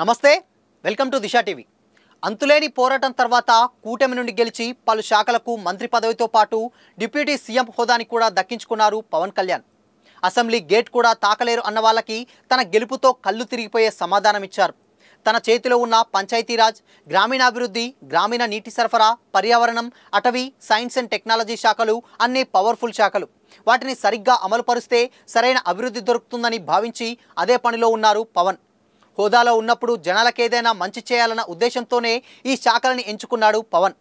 నమస్తే welcome to Disha TV అంతులేని పోరాటం తర్వాత కూటమి నుండి గెలిచి పలు శాఖలకు మంత్రి పదవితో పాటు డిప్యూటీ సీఎం హోదాని కూడా దక్కించుకున్నారు పవన్ కళ్యాణ్ అసెంబ్లీ గేట్ కూడా తాకలేరు అన్న వాళ్ళకి తన గెలుపుతో కళ్ళు తిరిగిపోయే సమాధానం ఇచ్చారు తన చేతిలో ఉన్న పంచాయతీరాజ్ గ్రామీణాభివృద్ధి గ్రామీణ నీటి సరఫరా పర్యావరణం అటవీ సైన్స్ అండ్ టెక్నాలజీ శాఖలు అన్ని పవర్ఫుల్ శాఖలు వాటిని సరిగ్గా అమలుపరిస్తే సరైన అభివృద్ధి దొరుకుతుందని భావించి అదే పనిలో ఉన్నారు పవన్ హోదాలో ఉన్నప్పుడు జనాలకేదైనా మంచి చేయాలన్న ఉద్దేశంతోనే ఈ శాఖలని ఎంచుకున్నాడు పవన్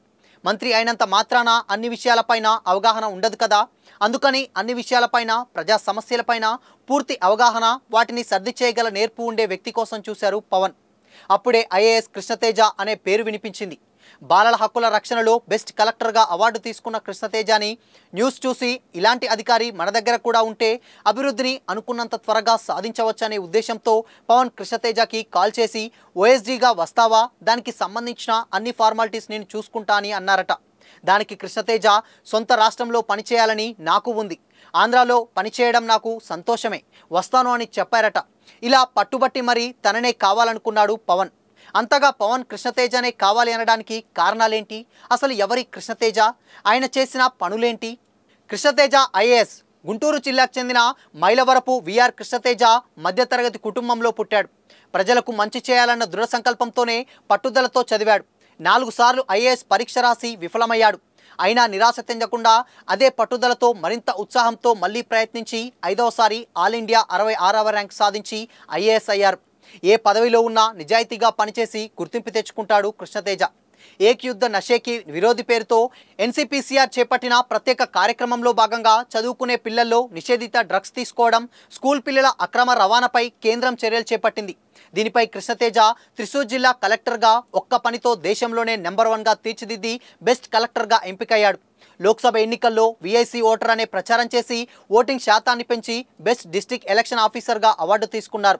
మంత్రి అయినంత మాత్రాన అన్ని విషయాలపైన అవగాహన ఉండదు కదా అందుకని అన్ని విషయాలపైన ప్రజా సమస్యలపైన పూర్తి అవగాహన వాటిని సర్ది చేయగల నేర్పు ఉండే వ్యక్తి కోసం చూశారు పవన్ అప్పుడే ఐఏఎస్ కృష్ణతేజ అనే పేరు వినిపించింది బాలల హక్కుల రక్షణలో బెస్ట్ కలెక్టర్గా అవార్డు తీసుకున్న కృష్ణతేజాని న్యూస్ చూసి ఇలాంటి అధికారి మన దగ్గర కూడా ఉంటే అభివృద్ధిని అనుకున్నంత త్వరగా సాధించవచ్చనే ఉద్దేశంతో పవన్ కృష్ణతేజకి కాల్ చేసి ఓఎస్డీగా వస్తావా దానికి సంబంధించిన అన్ని ఫార్మాలిటీస్ నేను చూసుకుంటా అని అన్నారట దానికి కృష్ణతేజ సొంత రాష్ట్రంలో పనిచేయాలని నాకు ఉంది ఆంధ్రాలో పనిచేయడం నాకు సంతోషమే వస్తాను అని చెప్పారట ఇలా పట్టుబట్టి మరీ తననే కావాలనుకున్నాడు పవన్ అంతగా పవన్ కృష్ణతేజనే కావాలి అనడానికి కారణాలేంటి అసలు ఎవరి కృష్ణతేజ ఆయన చేసిన పనులేంటి కృష్ణతేజ ఐఏఎస్ గుంటూరు జిల్లాకు చెందిన మైలవరపు విఆర్ కృష్ణతేజ మధ్యతరగతి కుటుంబంలో పుట్టాడు ప్రజలకు మంచి చేయాలన్న దృఢ సంకల్పంతోనే పట్టుదలతో చదివాడు నాలుగు సార్లు ఐఏఎస్ పరీక్ష రాసి విఫలమయ్యాడు అయినా నిరాశ తెంజకుండా అదే పట్టుదలతో మరింత ఉత్సాహంతో మళ్లీ ప్రయత్నించి ఐదవసారి ఆల్ ఇండియా అరవై ఆరవ ర్యాంక్ సాధించి ఐఏఎస్ అయ్యారు ఏ పదవిలో ఉన్నా నిజాయితీగా పనిచేసి గుర్తింపు తెచ్చుకుంటాడు కృష్ణతేజ యుద్ధ నషేకి విరోధి పేరుతో ఎన్సీపీసీఆర్ చేపట్టిన ప్రత్యేక కార్యక్రమంలో భాగంగా చదువుకునే పిల్లల్లో నిషేధిత డ్రగ్స్ తీసుకోవడం స్కూల్ పిల్లల అక్రమ రవాణాపై కేంద్రం చర్యలు చేపట్టింది దీనిపై కృష్ణతేజ త్రిశూర్ జిల్లా కలెక్టర్గా ఒక్క పనితో దేశంలోనే నెంబర్ వన్గా తీర్చిదిద్ది బెస్ట్ కలెక్టర్గా ఎంపికయ్యాడు లోక్సభ ఎన్నికల్లో విఐసీ ఓటర్ అనే ప్రచారం చేసి ఓటింగ్ శాతాన్ని పెంచి బెస్ట్ డిస్టిక్ ఎలక్షన్ ఆఫీసర్గా అవార్డు తీసుకున్నారు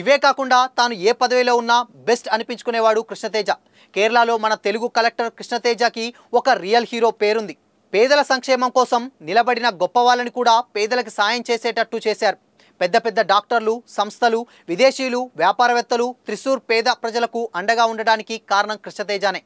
ఇవే కాకుండా తాను ఏ పదవిలో ఉన్నా బెస్ట్ అనిపించుకునేవాడు కృష్ణతేజ కేరళలో మన తెలుగు కలెక్టర్ కృష్ణతేజకి ఒక రియల్ హీరో పేరుంది పేదల సంక్షేమం కోసం నిలబడిన గొప్ప వాళ్ళని కూడా పేదలకు సాయం చేసేటట్టు చేశారు పెద్ద పెద్ద డాక్టర్లు సంస్థలు విదేశీయులు వ్యాపారవేత్తలు త్రిశూర్ పేద ప్రజలకు అండగా ఉండడానికి కారణం కృష్ణతేజనే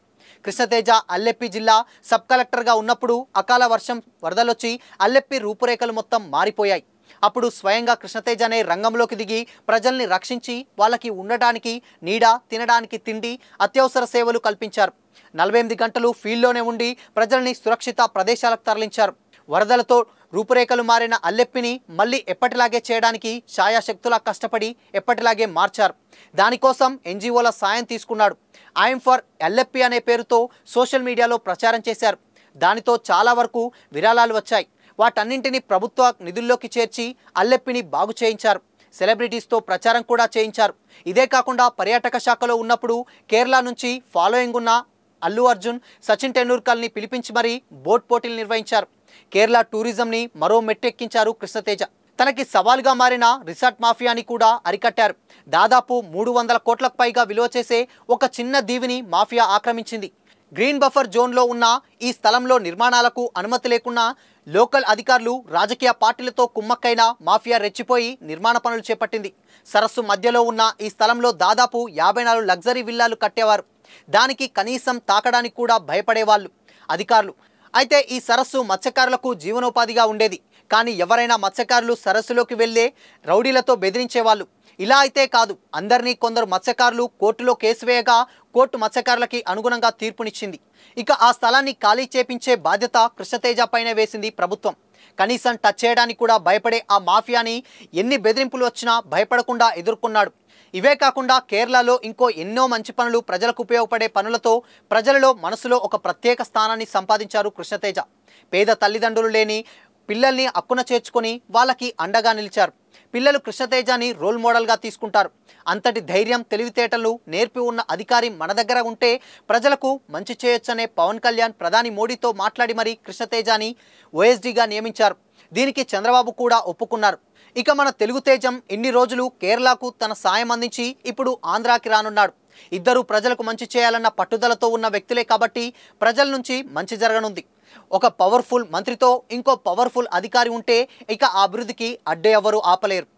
కృష్ణతేజ అల్లెప్పి జిల్లా సబ్ కలెక్టర్గా ఉన్నప్పుడు అకాల వర్షం వరదలొచ్చి అల్లెప్పి రూపురేఖలు మొత్తం మారిపోయాయి అప్పుడు స్వయంగా కృష్ణతేజ అనే రంగంలోకి దిగి ప్రజల్ని రక్షించి వాళ్ళకి ఉండటానికి నీడ తినడానికి తిండి అత్యవసర సేవలు కల్పించారు నలభై ఎనిమిది గంటలు ఫీల్డ్లోనే ఉండి ప్రజల్ని సురక్షిత ప్రదేశాలకు తరలించారు వరదలతో రూపురేఖలు మారిన అల్లెప్పిని మళ్ళీ ఎప్పటిలాగే చేయడానికి ఛాయాశక్తులా కష్టపడి ఎప్పటిలాగే మార్చారు దానికోసం ఎన్జిఓల సాయం తీసుకున్నాడు ఐఎమ్ ఫర్ ఎల్లెప్పి అనే పేరుతో సోషల్ మీడియాలో ప్రచారం చేశారు దానితో చాలా వరకు విరాళాలు వచ్చాయి వాటన్నింటినీ ప్రభుత్వ నిధుల్లోకి చేర్చి అల్లెప్పిని బాగు చేయించారు సెలబ్రిటీస్తో ప్రచారం కూడా చేయించారు ఇదే కాకుండా పర్యాటక శాఖలో ఉన్నప్పుడు కేరళ నుంచి ఫాలోయింగ్ ఉన్న అల్లు అర్జున్ సచిన్ టెండూల్కర్ని పిలిపించి మరీ బోట్ పోటీలు నిర్వహించారు కేరళ టూరిజంని మరో మెట్టెక్కించారు కృష్ణతేజ తనకి సవాల్గా మారిన రిసార్ట్ మాఫియాని కూడా అరికట్టారు దాదాపు మూడు వందల కోట్లకు పైగా విలువ చేసే ఒక చిన్న దీవిని మాఫియా ఆక్రమించింది గ్రీన్ బఫర్ జోన్లో ఉన్న ఈ స్థలంలో నిర్మాణాలకు అనుమతి లేకున్నా లోకల్ అధికారులు రాజకీయ పార్టీలతో కుమ్మక్కైన మాఫియా రెచ్చిపోయి నిర్మాణ పనులు చేపట్టింది సరస్సు మధ్యలో ఉన్న ఈ స్థలంలో దాదాపు యాభై నాలుగు లగ్జరీ విల్లాలు కట్టేవారు దానికి కనీసం తాకడానికి కూడా భయపడేవాళ్ళు అధికారులు అయితే ఈ సరస్సు మత్స్యకారులకు జీవనోపాధిగా ఉండేది కానీ ఎవరైనా మత్స్యకారులు సరస్సులోకి వెళ్ళే రౌడీలతో బెదిరించేవాళ్ళు ఇలా అయితే కాదు అందరినీ కొందరు మత్స్యకారులు కోర్టులో కేసు వేయగా కోర్టు మత్స్యకారులకి అనుగుణంగా తీర్పునిచ్చింది ఇక ఆ స్థలాన్ని ఖాళీ చేపించే బాధ్యత కృష్ణతేజ పైన వేసింది ప్రభుత్వం కనీసం టచ్ చేయడానికి కూడా భయపడే ఆ మాఫియాని ఎన్ని బెదిరింపులు వచ్చినా భయపడకుండా ఎదుర్కొన్నాడు ఇవే కాకుండా కేరళలో ఇంకో ఎన్నో మంచి పనులు ప్రజలకు ఉపయోగపడే పనులతో ప్రజలలో మనసులో ఒక ప్రత్యేక స్థానాన్ని సంపాదించారు కృష్ణతేజ పేద తల్లిదండ్రులు లేని పిల్లల్ని అక్కున చేర్చుకొని వాళ్ళకి అండగా నిలిచారు పిల్లలు కృష్ణతేజాన్ని రోల్ మోడల్గా తీసుకుంటారు అంతటి ధైర్యం తెలివితేటలు నేర్పి ఉన్న అధికారి మన దగ్గర ఉంటే ప్రజలకు మంచి చేయొచ్చనే పవన్ కళ్యాణ్ ప్రధాని మోడీతో మాట్లాడి మరీ కృష్ణతేజాని ఓఎస్డీగా నియమించారు దీనికి చంద్రబాబు కూడా ఒప్పుకున్నారు ఇక మన తెలుగుతేజం ఇన్ని రోజులు కేరళకు తన సాయం అందించి ఇప్పుడు ఆంధ్రాకి రానున్నాడు ఇద్దరు ప్రజలకు మంచి చేయాలన్న పట్టుదలతో ఉన్న వ్యక్తులే కాబట్టి ప్రజల నుంచి మంచి జరగనుంది ఒక పవర్ఫుల్ మంత్రితో ఇంకో పవర్ఫుల్ అధికారి ఉంటే ఇక ఆ అభివృద్ధికి అడ్డే ఎవరు ఆపలేరు